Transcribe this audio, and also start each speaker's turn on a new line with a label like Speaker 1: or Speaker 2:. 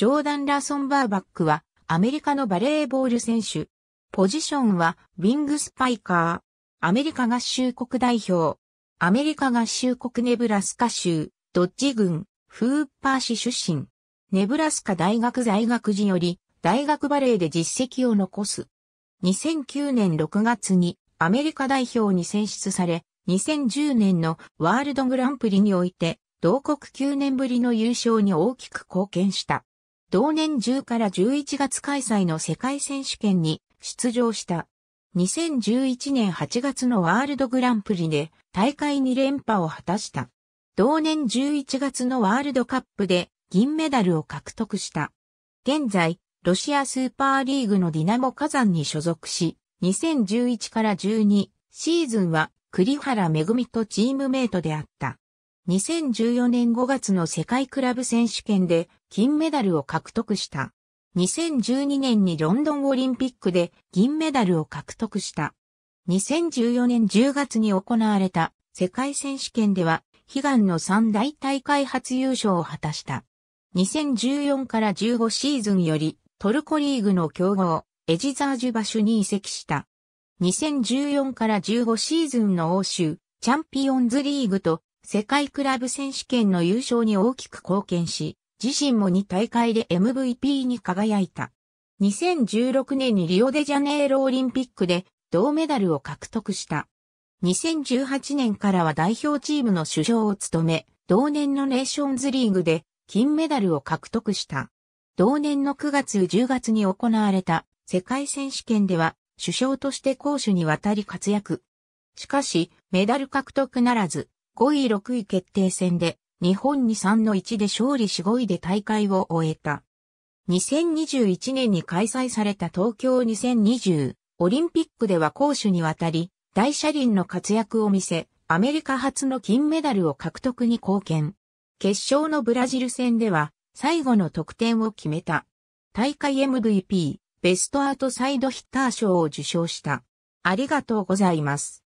Speaker 1: ジョーダン・ラソンバーバックは、アメリカのバレーボール選手。ポジションは、ウィングスパイカー。アメリカ合衆国代表。アメリカ合衆国ネブラスカ州、ドッジ郡、フーパー市出身。ネブラスカ大学在学時より、大学バレーで実績を残す。2009年6月に、アメリカ代表に選出され、2010年のワールドグランプリにおいて、同国9年ぶりの優勝に大きく貢献した。同年10から11月開催の世界選手権に出場した。2011年8月のワールドグランプリで大会2連覇を果たした。同年11月のワールドカップで銀メダルを獲得した。現在、ロシアスーパーリーグのディナモ火山に所属し、2011から12シーズンは栗原めぐみとチームメイトであった。2014年5月の世界クラブ選手権で金メダルを獲得した。2012年にロンドンオリンピックで銀メダルを獲得した。2014年10月に行われた世界選手権では悲願の三大大会初優勝を果たした。2014から15シーズンよりトルコリーグの強豪エジザージュバシュに移籍した。2014から15シーズンの欧州チャンピオンズリーグと世界クラブ選手権の優勝に大きく貢献し、自身も2大会で MVP に輝いた。2016年にリオデジャネイロオリンピックで銅メダルを獲得した。2018年からは代表チームの主将を務め、同年のネーションズリーグで金メダルを獲得した。同年の9月10月に行われた世界選手権では首相として攻守にわたり活躍。しかし、メダル獲得ならず、5位6位決定戦で日本に3の1で勝利し5位で大会を終えた。2021年に開催された東京2020オリンピックでは攻守にわたり、大車輪の活躍を見せ、アメリカ初の金メダルを獲得に貢献。決勝のブラジル戦では、最後の得点を決めた。大会 MVP、ベストアウトサイドヒッター賞を受賞した。ありがとうございます。